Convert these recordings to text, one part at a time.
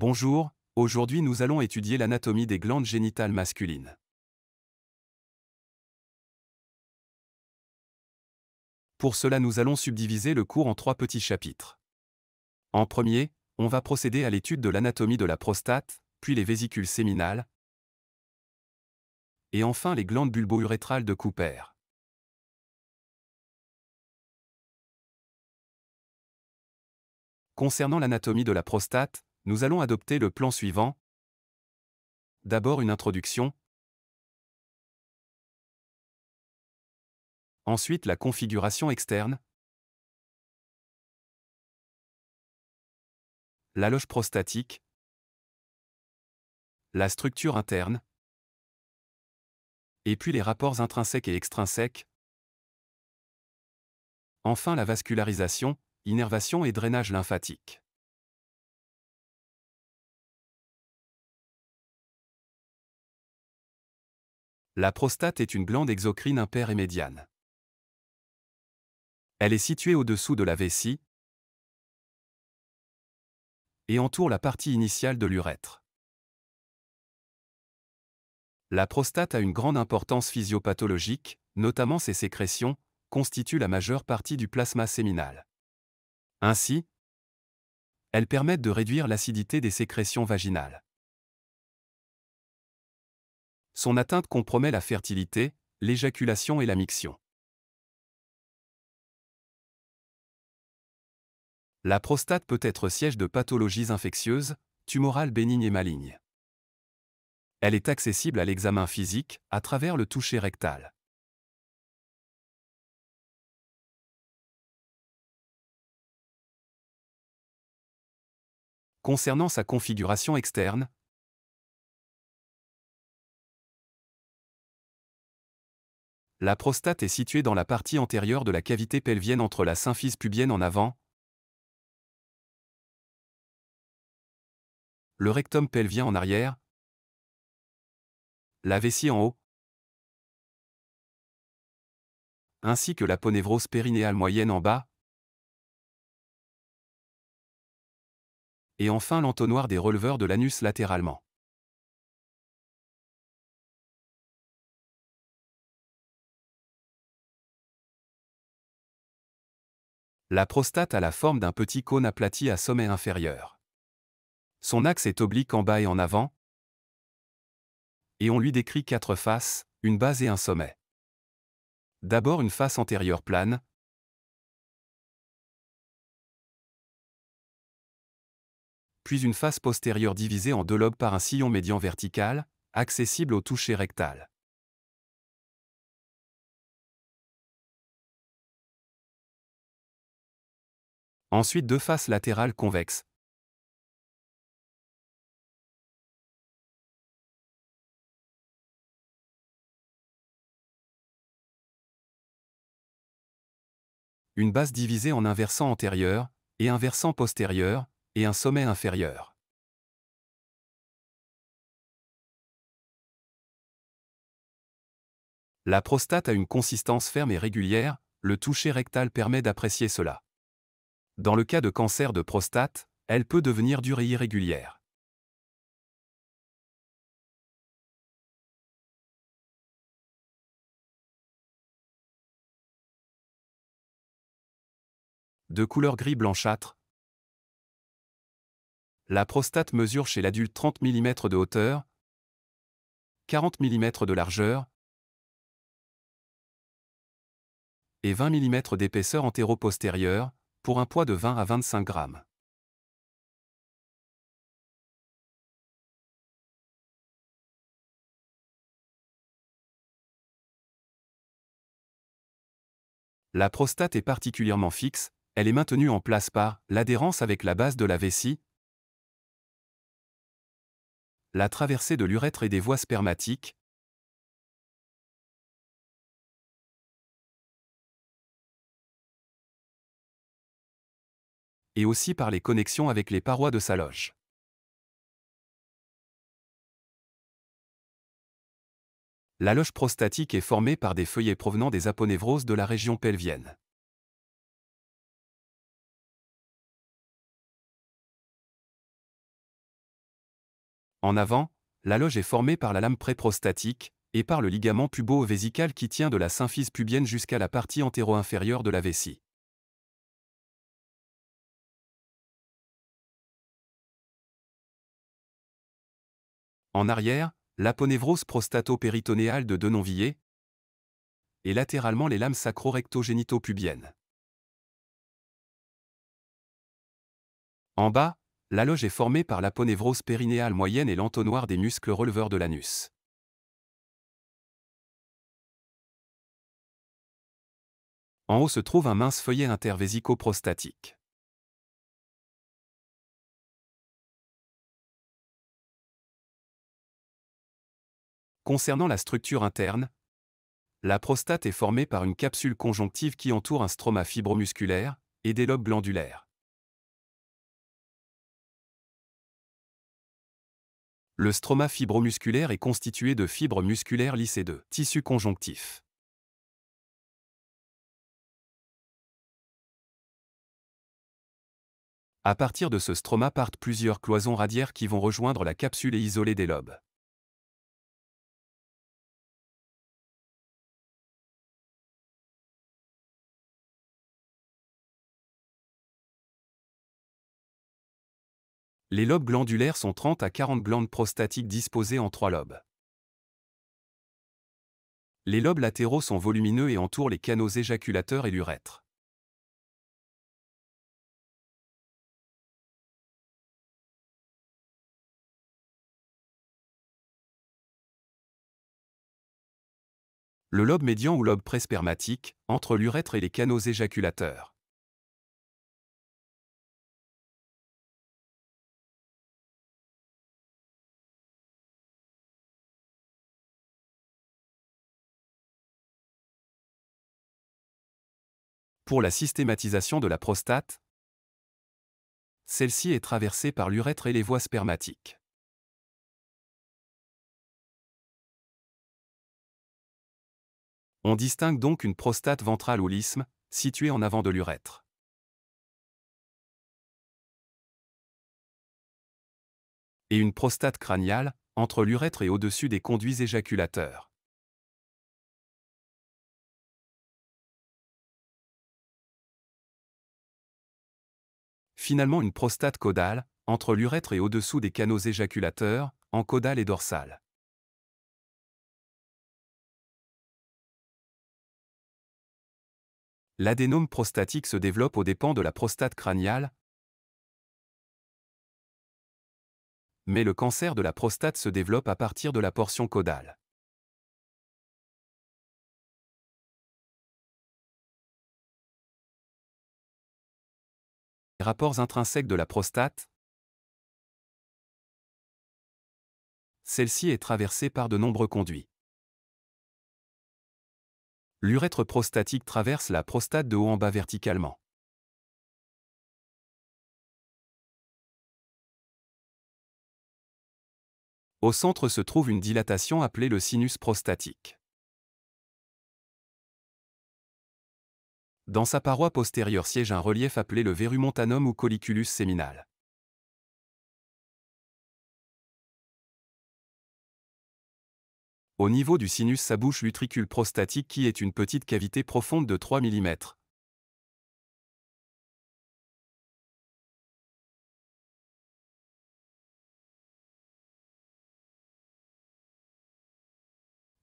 Bonjour, aujourd'hui nous allons étudier l'anatomie des glandes génitales masculines. Pour cela nous allons subdiviser le cours en trois petits chapitres. En premier, on va procéder à l'étude de l'anatomie de la prostate, puis les vésicules séminales, et enfin les glandes bulbo-urétrales de Cooper. Concernant l'anatomie de la prostate, nous allons adopter le plan suivant. D'abord une introduction. Ensuite la configuration externe. La loge prostatique. La structure interne. Et puis les rapports intrinsèques et extrinsèques. Enfin la vascularisation, innervation et drainage lymphatique. La prostate est une glande exocrine impaire et médiane. Elle est située au-dessous de la vessie et entoure la partie initiale de l'urètre. La prostate a une grande importance physiopathologique, notamment ses sécrétions, constituent la majeure partie du plasma séminal. Ainsi, elles permettent de réduire l'acidité des sécrétions vaginales. Son atteinte compromet la fertilité, l'éjaculation et la miction. La prostate peut être siège de pathologies infectieuses, tumorales bénignes et malignes. Elle est accessible à l'examen physique, à travers le toucher rectal. Concernant sa configuration externe, La prostate est située dans la partie antérieure de la cavité pelvienne entre la symphyse pubienne en avant, le rectum pelvien en arrière, la vessie en haut, ainsi que la ponévrose périnéale moyenne en bas, et enfin l'entonnoir des releveurs de l'anus latéralement. La prostate a la forme d'un petit cône aplati à sommet inférieur. Son axe est oblique en bas et en avant, et on lui décrit quatre faces, une base et un sommet. D'abord une face antérieure plane, puis une face postérieure divisée en deux lobes par un sillon médian vertical, accessible au toucher rectal. Ensuite deux faces latérales convexes. Une base divisée en un versant antérieur, et un versant postérieur, et un sommet inférieur. La prostate a une consistance ferme et régulière, le toucher rectal permet d'apprécier cela. Dans le cas de cancer de prostate, elle peut devenir dure et irrégulière. De couleur gris blanchâtre, la prostate mesure chez l'adulte 30 mm de hauteur, 40 mm de largeur et 20 mm d'épaisseur antéro-postérieure, pour un poids de 20 à 25 grammes. La prostate est particulièrement fixe, elle est maintenue en place par l'adhérence avec la base de la vessie, la traversée de l'urètre et des voies spermatiques, et aussi par les connexions avec les parois de sa loge. La loge prostatique est formée par des feuillets provenant des aponevroses de la région pelvienne. En avant, la loge est formée par la lame préprostatique et par le ligament pubo-vésical qui tient de la symphyse pubienne jusqu'à la partie antéro-inférieure de la vessie. En arrière, l'aponévrose prostato-péritonéale de Denonvilliers et latéralement les lames sacro-recto-génito-pubiennes. En bas, la loge est formée par l'aponévrose périnéale moyenne et l'entonnoir des muscles releveurs de l'anus. En haut se trouve un mince feuillet intervésico-prostatique. Concernant la structure interne, la prostate est formée par une capsule conjonctive qui entoure un stroma fibromusculaire et des lobes glandulaires. Le stroma fibromusculaire est constitué de fibres musculaires lisses et de tissus conjonctifs. À partir de ce stroma partent plusieurs cloisons radiaires qui vont rejoindre la capsule et isoler des lobes. Les lobes glandulaires sont 30 à 40 glandes prostatiques disposées en trois lobes. Les lobes latéraux sont volumineux et entourent les canaux éjaculateurs et l'urètre. Le lobe médian ou lobe prespermatique, entre l'urètre et les canaux éjaculateurs. Pour la systématisation de la prostate, celle-ci est traversée par l'urètre et les voies spermatiques. On distingue donc une prostate ventrale ou l'isthme, située en avant de l'urètre. Et une prostate crâniale, entre l'urètre et au-dessus des conduits éjaculateurs. finalement une prostate caudale, entre l'urètre et au-dessous des canaux éjaculateurs, en caudale et dorsale. L'adénome prostatique se développe aux dépens de la prostate crâniale, mais le cancer de la prostate se développe à partir de la portion caudale. Rapports intrinsèques de la prostate Celle-ci est traversée par de nombreux conduits. L'urètre prostatique traverse la prostate de haut en bas verticalement. Au centre se trouve une dilatation appelée le sinus prostatique. Dans sa paroi postérieure siège un relief appelé le Verumontanum ou Colliculus séminal. Au niveau du sinus sa bouche l'utricule prostatique qui est une petite cavité profonde de 3 mm.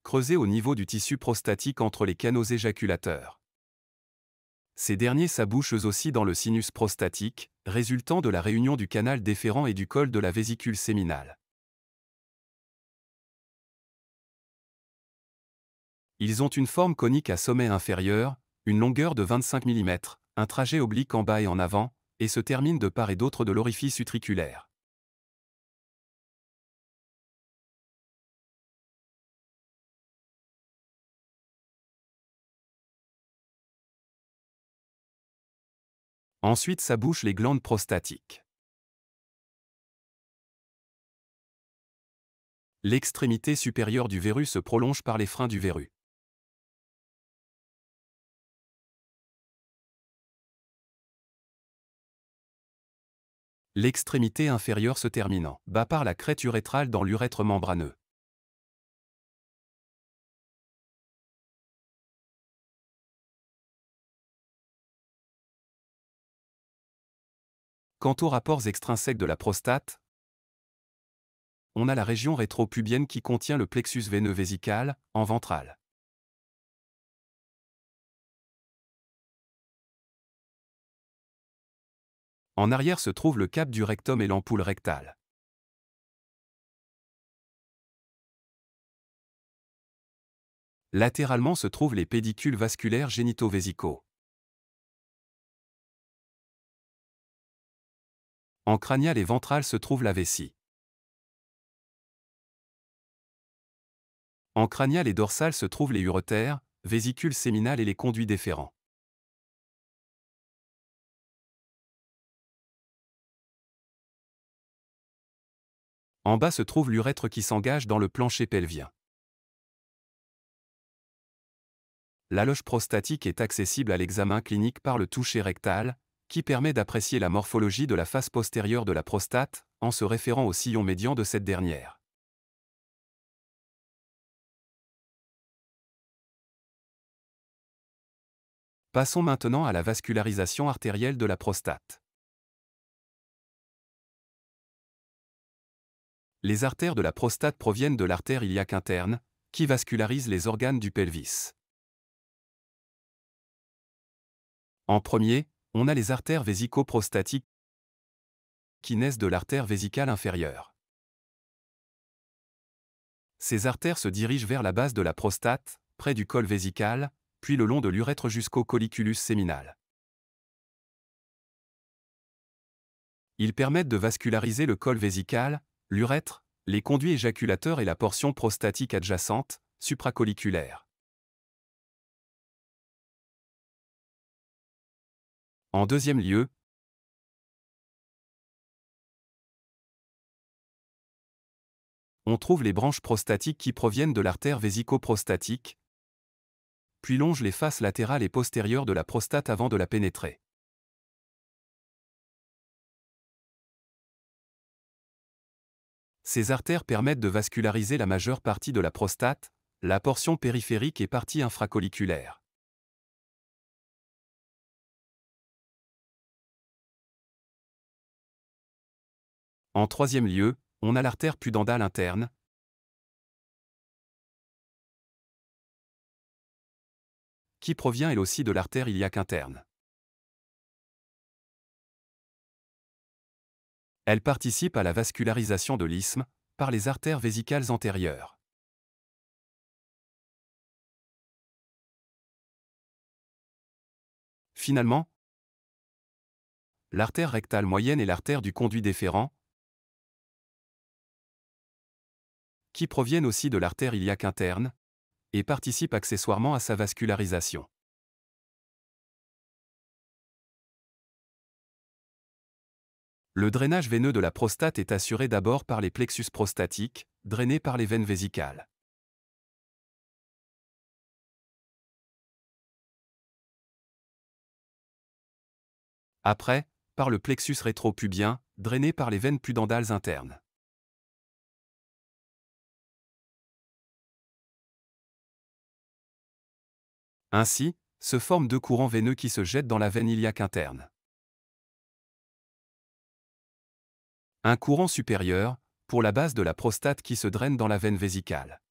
Creusé au niveau du tissu prostatique entre les canaux éjaculateurs. Ces derniers s'abouchent aussi dans le sinus prostatique, résultant de la réunion du canal déférent et du col de la vésicule séminale. Ils ont une forme conique à sommet inférieur, une longueur de 25 mm, un trajet oblique en bas et en avant, et se terminent de part et d'autre de l'orifice utriculaire. Ensuite ça bouche les glandes prostatiques. L'extrémité supérieure du verru se prolonge par les freins du verru. L'extrémité inférieure se terminant bas par la crête urétrale dans l'urètre membraneux. Quant aux rapports extrinsèques de la prostate, on a la région rétropubienne qui contient le plexus veineux vésical, en ventral. En arrière se trouve le cap du rectum et l'ampoule rectale. Latéralement se trouvent les pédicules vasculaires génito-vésicaux. En crânial et ventral se trouve la vessie. En crânial et dorsal se trouvent les uretères, vésicules séminales et les conduits déférents. En bas se trouve l'urètre qui s'engage dans le plancher pelvien. La loge prostatique est accessible à l'examen clinique par le toucher rectal, qui permet d'apprécier la morphologie de la face postérieure de la prostate en se référant au sillon médian de cette dernière. Passons maintenant à la vascularisation artérielle de la prostate. Les artères de la prostate proviennent de l'artère iliaque interne, qui vascularise les organes du pelvis. En premier, on a les artères vésico-prostatiques qui naissent de l'artère vésicale inférieure. Ces artères se dirigent vers la base de la prostate, près du col vésical, puis le long de l'urètre jusqu'au colliculus séminal. Ils permettent de vasculariser le col vésical, l'urètre, les conduits éjaculateurs et la portion prostatique adjacente, supracolliculaire. En deuxième lieu, on trouve les branches prostatiques qui proviennent de l'artère vésico-prostatique, puis longent les faces latérales et postérieures de la prostate avant de la pénétrer. Ces artères permettent de vasculariser la majeure partie de la prostate, la portion périphérique et partie infracolliculaire. En troisième lieu, on a l'artère pudendale interne. qui provient elle aussi de l'artère iliaque interne. Elle participe à la vascularisation de l'isthme par les artères vésicales antérieures. Finalement, l'artère rectale moyenne et l'artère du conduit déférent qui proviennent aussi de l'artère iliaque interne, et participent accessoirement à sa vascularisation. Le drainage veineux de la prostate est assuré d'abord par les plexus prostatiques, drainés par les veines vésicales. Après, par le plexus rétropubien, drainé par les veines pudendales internes. Ainsi, se forment deux courants veineux qui se jettent dans la veine iliaque interne. Un courant supérieur, pour la base de la prostate qui se draine dans la veine vésicale.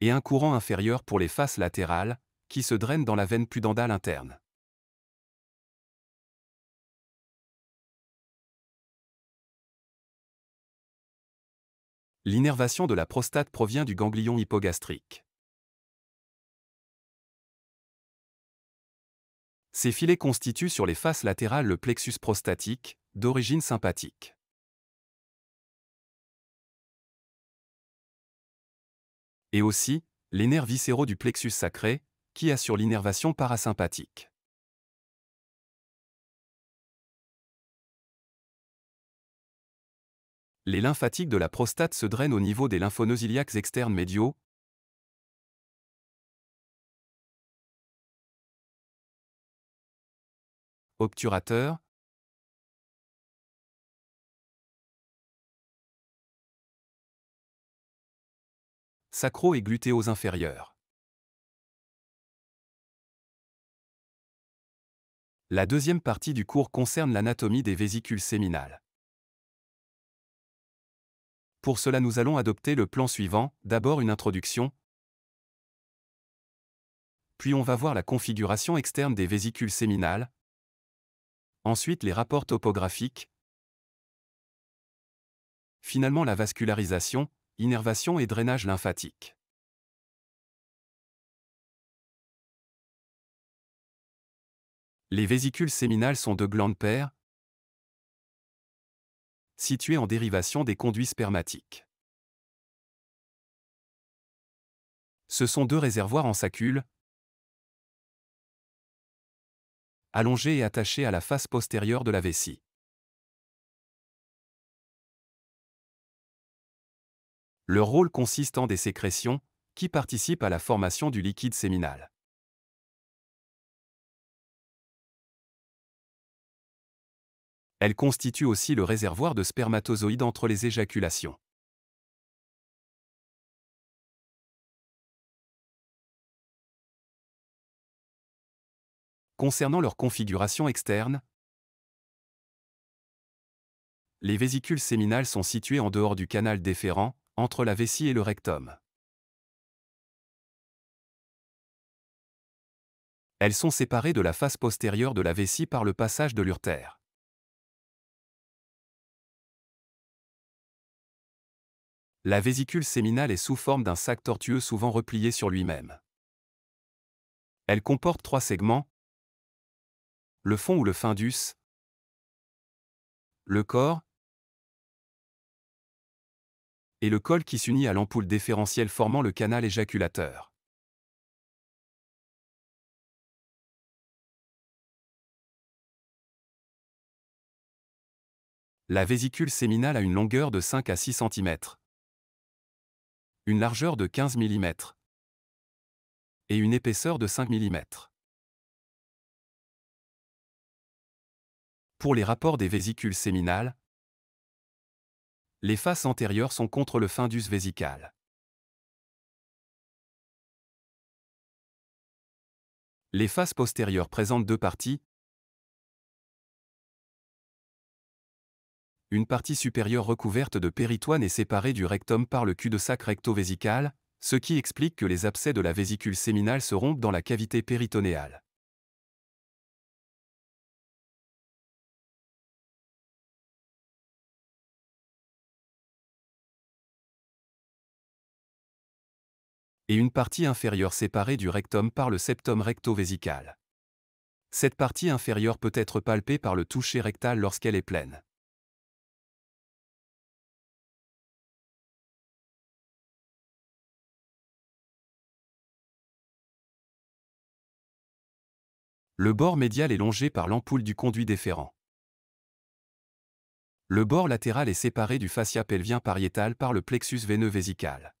Et un courant inférieur pour les faces latérales, qui se draine dans la veine pudendale interne. L'innervation de la prostate provient du ganglion hypogastrique. Ces filets constituent sur les faces latérales le plexus prostatique, d'origine sympathique. Et aussi, les nerfs viscéraux du plexus sacré, qui assurent l'innervation parasympathique. les lymphatiques de la prostate se drainent au niveau des lymphnœuds iliaques externes médiaux. Obturateur. Sacro et glutéos inférieurs. La deuxième partie du cours concerne l'anatomie des vésicules séminales. Pour cela nous allons adopter le plan suivant, d'abord une introduction, puis on va voir la configuration externe des vésicules séminales, ensuite les rapports topographiques, finalement la vascularisation, innervation et drainage lymphatique. Les vésicules séminales sont de glandes paires, situés en dérivation des conduits spermatiques. Ce sont deux réservoirs en sacule, allongés et attachés à la face postérieure de la vessie. Leur rôle consiste en des sécrétions, qui participent à la formation du liquide séminal. elle constitue aussi le réservoir de spermatozoïdes entre les éjaculations. Concernant leur configuration externe, les vésicules séminales sont situées en dehors du canal déférent, entre la vessie et le rectum. Elles sont séparées de la face postérieure de la vessie par le passage de l'urtère. La vésicule séminale est sous forme d'un sac tortueux souvent replié sur lui-même. Elle comporte trois segments le fond ou le findus, le corps et le col qui s'unit à l'ampoule déférentielle formant le canal éjaculateur. La vésicule séminale a une longueur de 5 à 6 cm une largeur de 15 mm et une épaisseur de 5 mm. Pour les rapports des vésicules séminales, les faces antérieures sont contre le fundus vésical. Les faces postérieures présentent deux parties, une partie supérieure recouverte de péritoine est séparée du rectum par le cul-de-sac recto-vésical, ce qui explique que les abcès de la vésicule séminale se rompent dans la cavité péritonéale. et une partie inférieure séparée du rectum par le septum recto-vésical. Cette partie inférieure peut être palpée par le toucher rectal lorsqu'elle est pleine. Le bord médial est longé par l'ampoule du conduit déférent. Le bord latéral est séparé du fascia pelvien pariétal par le plexus veineux vésical.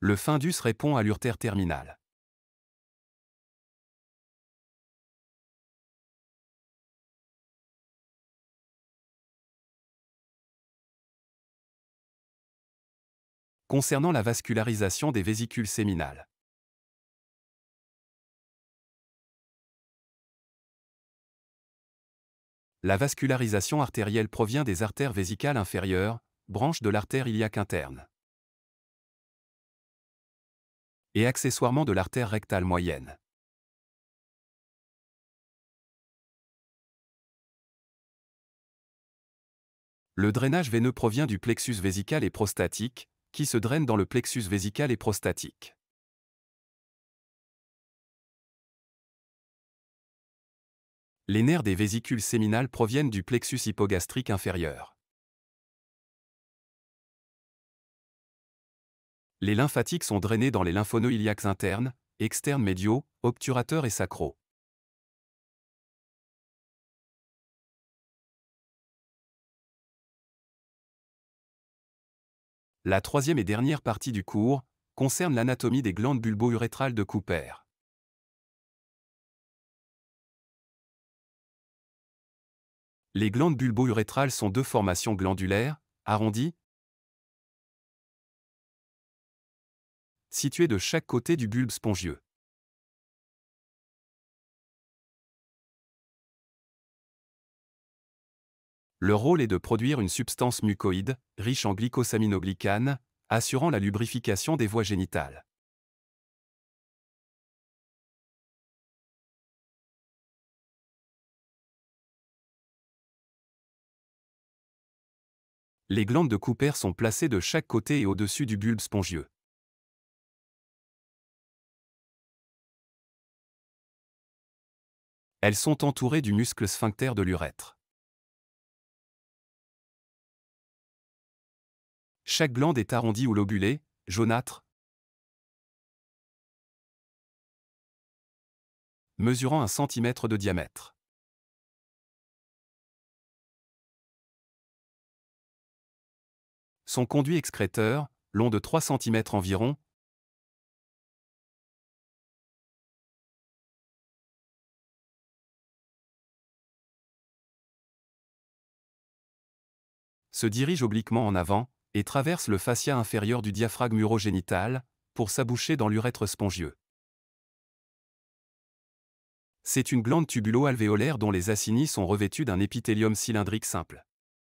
Le fundus répond à l'urtère terminale. concernant la vascularisation des vésicules séminales. La vascularisation artérielle provient des artères vésicales inférieures, branches de l'artère iliaque interne, et accessoirement de l'artère rectale moyenne. Le drainage veineux provient du plexus vésical et prostatique, qui se drainent dans le plexus vésical et prostatique. Les nerfs des vésicules séminales proviennent du plexus hypogastrique inférieur. Les lymphatiques sont drainés dans les lymphonoïliacs internes, externes médiaux, obturateurs et sacraux. La troisième et dernière partie du cours concerne l'anatomie des glandes bulbo-urétrales de Cooper. Les glandes bulbo-urétrales sont deux formations glandulaires, arrondies, situées de chaque côté du bulbe spongieux. Leur rôle est de produire une substance mucoïde, riche en glycosaminoglycane, assurant la lubrification des voies génitales. Les glandes de Cooper sont placées de chaque côté et au-dessus du bulbe spongieux. Elles sont entourées du muscle sphincter de l'urètre. Chaque glande est arrondie ou lobulée, jaunâtre. Mesurant un centimètre de diamètre. Son conduit excréteur, long de 3 cm environ, se dirige obliquement en avant, et traverse le fascia inférieur du diaphragme urogénital pour s'aboucher dans l'urètre spongieux. C'est une glande tubulo-alvéolaire dont les acinies sont revêtus d'un épithélium cylindrique simple.